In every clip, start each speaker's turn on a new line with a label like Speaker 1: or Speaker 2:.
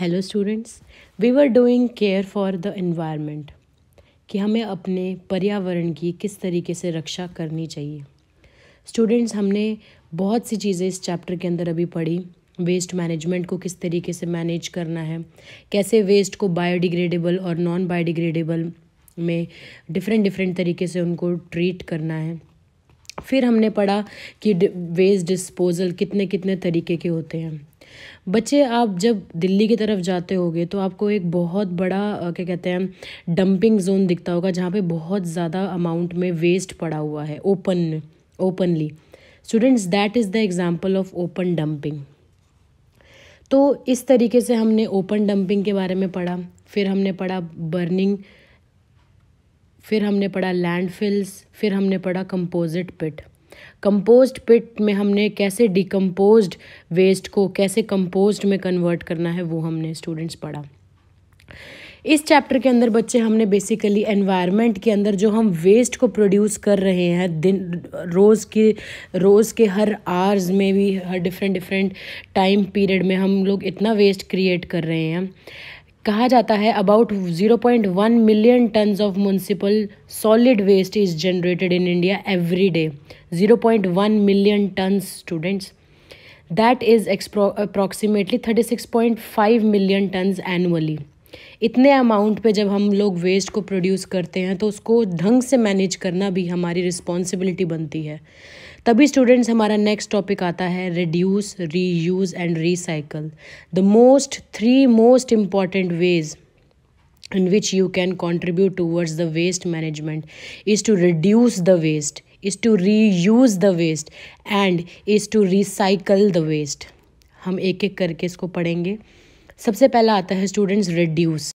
Speaker 1: Hello students we were doing care for the environment कि हमें अपने पर्यावरण की किस तरीके से रक्षा करनी चाहिए स्टूडेंट्स हमने बहुत सी चीज़ें इस चैप्टर के अंदर अभी पढ़ी वेस्ट मैनेजमेंट को किस तरीके से मैनेज करना है कैसे वेस्ट को बायोडिग्रेडेबल और नॉन बायोडिग्रेडेबल में डिफरेंट डिफरेंट तरीके से उनको ट्रीट करना है फिर हमने पढ़ा कि वेस्ट डिस्पोज़ल कितने कितने तरीके के होते हैं बच्चे आप जब दिल्ली की तरफ जाते होगे तो आपको एक बहुत बड़ा क्या कहते हैं डंपिंग जोन दिखता होगा जहाँ पे बहुत ज़्यादा अमाउंट में वेस्ट पड़ा हुआ है open openly students that is the example of open dumping तो इस तरीके से हमने ओपन डंपिंग के बारे में पढ़ा फिर हमने पढ़ा बर्निंग फिर हमने पढ़ा लैंडफिल्स फिर हमने पढ़ा कंपोजिट पिट कंपोस्ट पिट में हमने कैसे डिकम्पोज वेस्ट को कैसे कंपोस्ट में कन्वर्ट करना है वो हमने स्टूडेंट्स पढ़ा इस चैप्टर के अंदर बच्चे हमने बेसिकली एनवायरनमेंट के अंदर जो हम वेस्ट को प्रोड्यूस कर रहे हैं दिन रोज़ के रोज़ के हर आवर्स में भी हर डिफरेंट डिफरेंट टाइम पीरियड में हम लोग इतना वेस्ट क्रिएट कर रहे हैं कहा जाता है about 0.1 million tons of municipal solid waste is generated in India every day one million tons students that is approximately 36.5 million tons annually इतने अमाउंट पे जब हम लोग वेस्ट को प्रोड्यूस करते हैं तो उसको ढंग से मैनेज करना भी हमारी रिस्पॉन्सिबिलिटी बनती है तभी स्टूडेंट्स हमारा नेक्स्ट टॉपिक आता है reduce use and recycle the most three most important ways which you can contribute towards the waste management is to reduce the waste is to reuse the waste and is to recycle the waste हम एक एक करके इसको पढ़ेंगे सबसे पहला आता है students reduce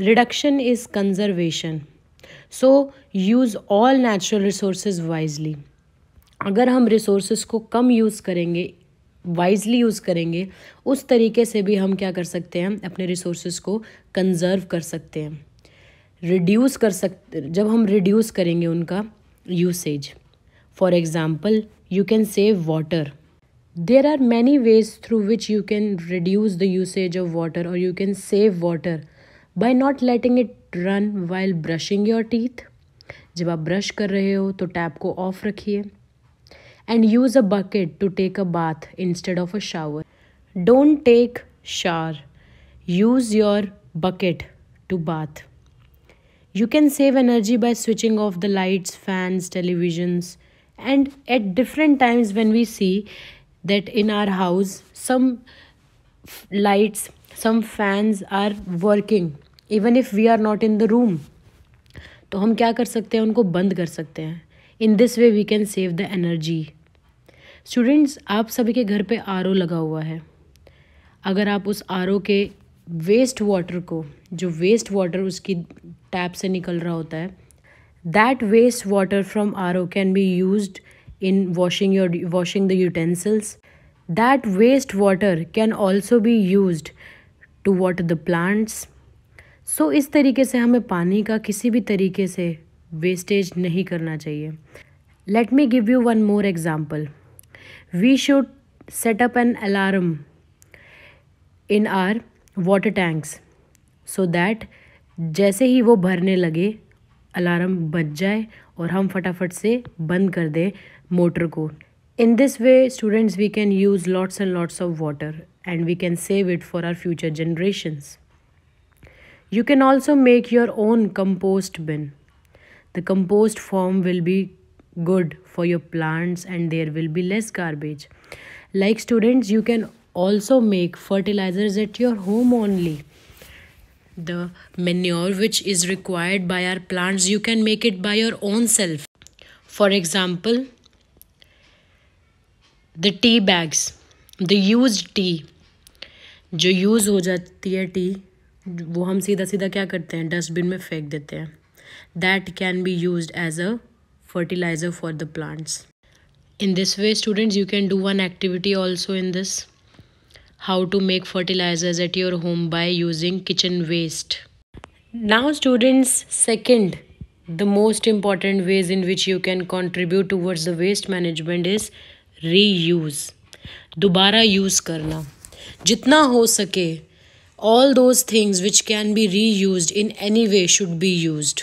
Speaker 1: reduction is conservation so use all natural resources wisely अगर हम रिसोर्स को कम यूज़ करेंगे वाइजली यूज़ करेंगे उस तरीके से भी हम क्या कर सकते हैं अपने रिसोर्स को कंजर्व कर सकते हैं रिड्यूस कर सक जब हम रिड्यूस करेंगे उनका usage for example you can save water there are many ways through which you can reduce the usage of water और you can save water by not letting it run while brushing your teeth जब आप brush कर रहे हो तो tap को of रखिए and use a bucket to take a bath instead of a shower. Don't take shower. Use your bucket to bath. You can save energy by switching off the lights, fans, televisions and at different times when we see that in our house some lights, some fans are working even if we are not in the room. तो हम क्या कर सकते हैं उनको बंद कर सकते हैं in this way we can save the energy students आप सभी के घर पे आर लगा हुआ है अगर आप उस आर के वेस्ट वाटर को जो वेस्ट वाटर उसकी टैप से निकल रहा होता है that waste water from our can be use in washing your washing the utensils that waste water can also be use to water the plants so इस तरीके से हमें पानी का किसी भी तरीके से वेस्टेज नहीं करना चाहिए let me give you one more example we should set up an alarm in our water tanks so that जैसे ही वो भरने लगे अलार्म बज जाए और हम फटाफट से बंद कर दें मोटर को in this way students we can use lots and lots of water and we can save it for our future generations you can also make your own compost bin The compost form will be good for your plants and there will be less garbage. Like students, you can also make fertilizers at your home only. The manure which is required by our plants, you can make it by your own self. For example, the tea bags the used tea जो use हो जाती है T वो हम सीधा सीधा क्या करते हैं डस्टबिन में फेंक देते हैं that can be used as a fertilizer for the plants in this way students you can do one activity also in this how to make fertilizers at your home by using kitchen waste now students second the most important ways in which you can contribute towards the waste management is reuse dubara use karna. Jitna ho सके all those things which can be reused in any way should be used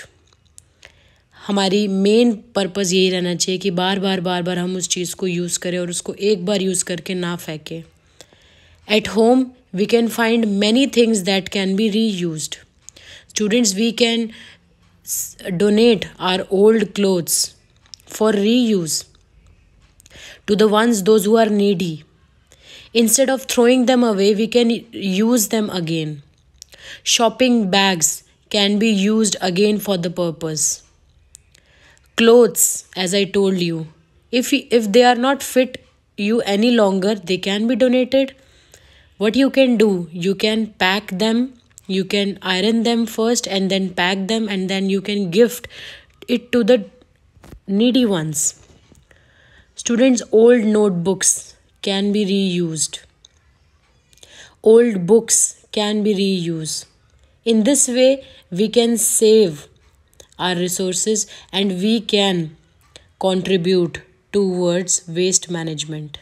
Speaker 1: हमारी main purpose यही रहना चाहिए कि बार बार बार बार हम उस चीज़ को use करें और उसको एक बार यूज़ करके ना फेंकें at home we can find many things that can be reuse students we can donate our old clothes for reuse to the ones those who are needy instead of throwing them away we can use them again shopping bags can be use again for the purpose clothes as i told you if if they are not fit you any longer they can be donated what you can do you can pack them you can iron them first and then pack them and then you can gift it to the needy ones students old notebooks can be reused old books can be reused in this way we can save our resources and we can contribute towards waste management.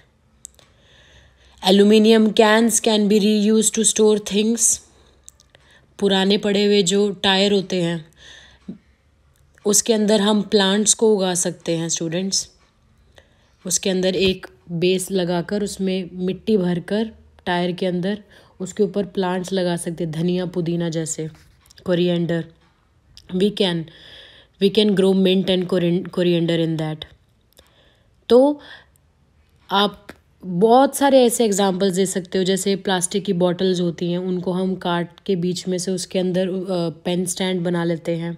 Speaker 1: Aluminium cans can be reused to store things पुराने पड़े हुए जो tyre होते हैं उसके अंदर हम plants को उगा सकते हैं स्टूडेंट्स उसके अंदर एक बेस लगाकर उसमें मिट्टी भरकर टायर के अंदर उसके ऊपर प्लांट्स लगा सकते हैं धनिया पुदीना जैसे coriander we can we can grow mint and coriander in that तो आप बहुत सारे ऐसे एग्जांपल्स दे सकते हो जैसे प्लास्टिक की बॉटल्स होती हैं उनको हम काट के बीच में से उसके अंदर पेन स्टैंड बना लेते हैं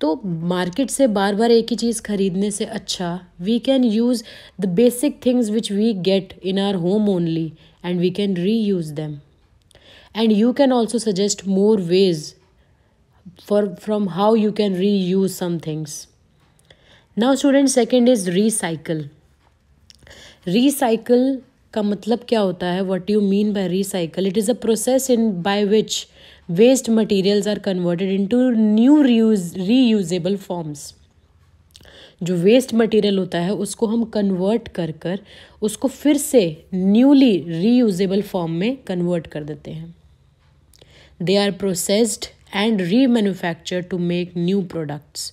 Speaker 1: तो मार्केट से बार बार एक ही चीज़ खरीदने से अच्छा we can use the basic things which we get in our home only and we can reuse them and you can also suggest more ways for from how you can reuse some things now student second is recycle recycle का मतलब क्या होता है what you mean by recycle it is a process in by which waste materials are converted to new reuse reusable forms जो waste material होता है उसको हम कन्वर्ट कर कर उसको फिर से न्यूली रीयूजेबल फॉर्म में कन्वर्ट कर देते हैं they are processed and remanufacture to make new products.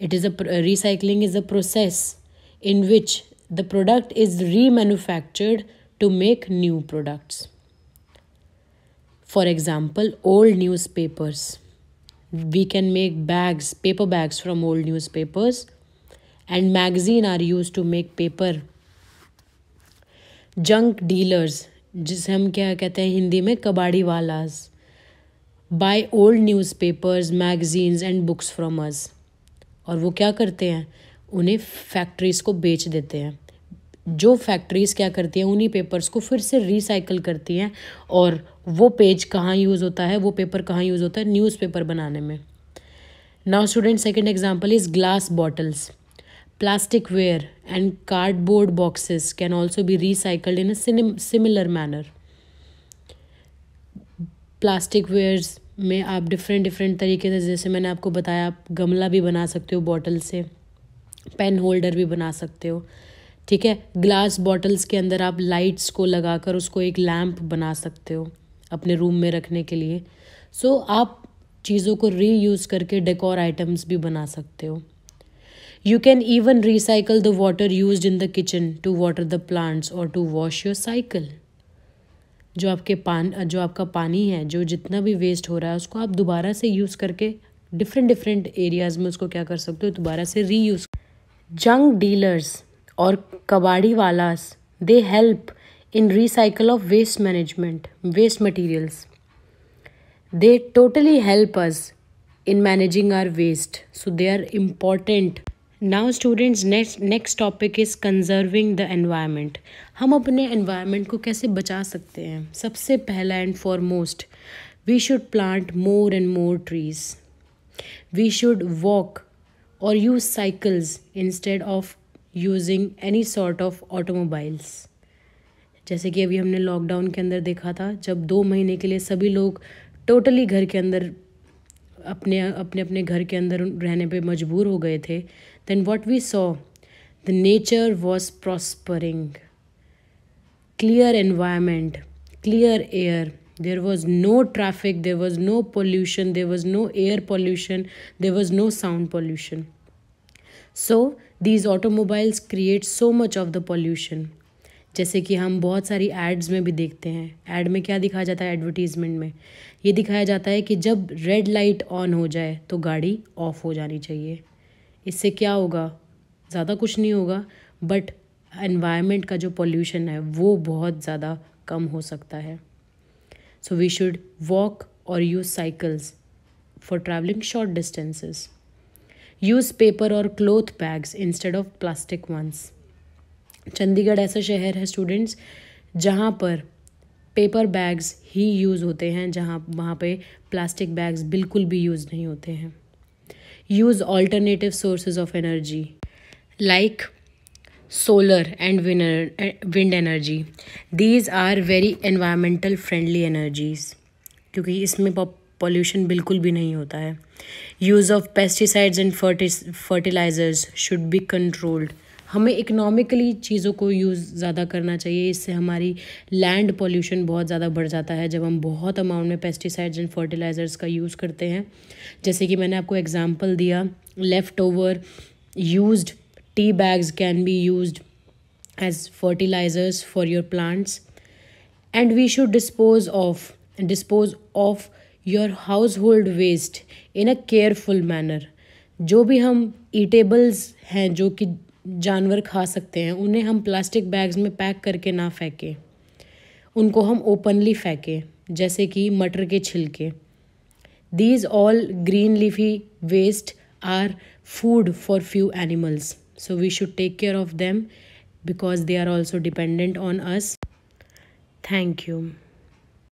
Speaker 1: It is a uh, recycling is a process in which the product is remanufactured to make new products. For example, old newspapers. We can make bags, paper bags from old newspapers and magazine are used to make paper. Junk dealers जिसे हम क्या कहते हैं हिंदी में कबाड़ी वालाज़ buy old newspapers magazines and books from us और वो क्या करते हैं उन्हें फैक्ट्रीज़ को बेच देते हैं जो फैक्ट्रीज़ क्या करती हैं उन्हीं पेपर्स को फिर से रिसाइकल करती हैं और वो पेज कहाँ यूज़ होता है वो पेपर कहाँ यूज़ होता है न्यूज़पेपर बनाने में now student second example is glass bottles plastic ware and cardboard boxes can also be recycled in a similar manner plastic wares में आप डिफरेंट डिफरेंट तरीके से जैसे मैंने आपको बताया आप गमला भी बना सकते हो बॉटल से पेन होल्डर भी बना सकते हो ठीक है ग्लास बॉटल्स के अंदर आप लाइट्स को लगाकर उसको एक लैम्प बना सकते हो अपने रूम में रखने के लिए सो so, आप चीज़ों को री यूज़ करके डेकोर आइटम्स भी बना सकते हो you can even recycle the water use in the kitchen to water the plants और टू वॉश योर साइकिल जो आपके पान जो आपका पानी है जो जितना भी वेस्ट हो रहा है उसको आप दोबारा से यूज़ करके डिफरेंट डिफरेंट एरियाज़ में उसको क्या कर सकते हो दोबारा से री यूज़ जंग डीलर्स और कबाड़ी वालास they help in recycle of waste management waste materials they totally help us in managing our waste so they are important now students next next topic is conserving the environment हम अपने environment को कैसे बचा सकते हैं सबसे पहला and foremost we should plant more and more trees we should walk और use cycles instead of using any sort of automobiles जैसे कि अभी हमने लॉकडाउन के अंदर देखा था जब दो महीने के लिए सभी लोग टोटली घर के अंदर अपने अपने अपने घर के अंदर रहने पे मजबूर हो गए थे then what we saw. The nature was prospering. Clear environment, clear air. There was no traffic, there was no pollution, there was no air pollution, there was no sound pollution. So, these automobiles create so much of the pollution. जैसे कि हम बहुत सारी ads में भी देखते हैं add में क्या दिखाया जाता है एडवर्टीज़मेंट में ये दिखाया जाता है कि जब रेड लाइट ऑन हो जाए तो गाड़ी ऑफ हो जानी चाहिए इससे क्या होगा ज़्यादा कुछ नहीं होगा बट एनवायरमेंट का जो पोल्यूशन है वो बहुत ज़्यादा कम हो सकता है सो वी शुड वॉक और use cycles for travelling short distances use paper और cloth bags instead of plastic once Chandigarh ऐसा शहर है स्टूडेंट्स जहाँ पर पेपर बैग्स ही यूज़ होते हैं जहाँ वहाँ पे प्लास्टिक बैग्स बिल्कुल भी यूज़ नहीं होते हैं use alternative sources of energy like solar and wind energy these are very environmental friendly energies क्योंकि इसमें पॉल्यूशन बिल्कुल भी नहीं होता है use of pesticides and fertilisers should be controlled हमें इकनॉमिकली चीज़ों को यूज़ ज़्यादा करना चाहिए इससे हमारी लैंड पोल्यूशन बहुत ज़्यादा बढ़ जाता है जब हम बहुत अमाउंट में पेस्टिसाइड्स एंड फर्टिलाइज़र्स का यूज़ करते हैं जैसे कि मैंने आपको एग्ज़ाम्पल दिया left over use tea bags can be use as fertilisers for your plants and we should dispose of dispose of your household waste in a careful manner जो भी हम ईटेबल्स हैं जो कि जानवर खा सकते हैं उन्हें हम प्लास्टिक बैग्स में पैक करके ना फेंकें उनको हम ओपनली फेंकें जैसे कि मटर के छिलके these all green leafy waste are food for few animals so we should take care of them because they are also dependent on us thank you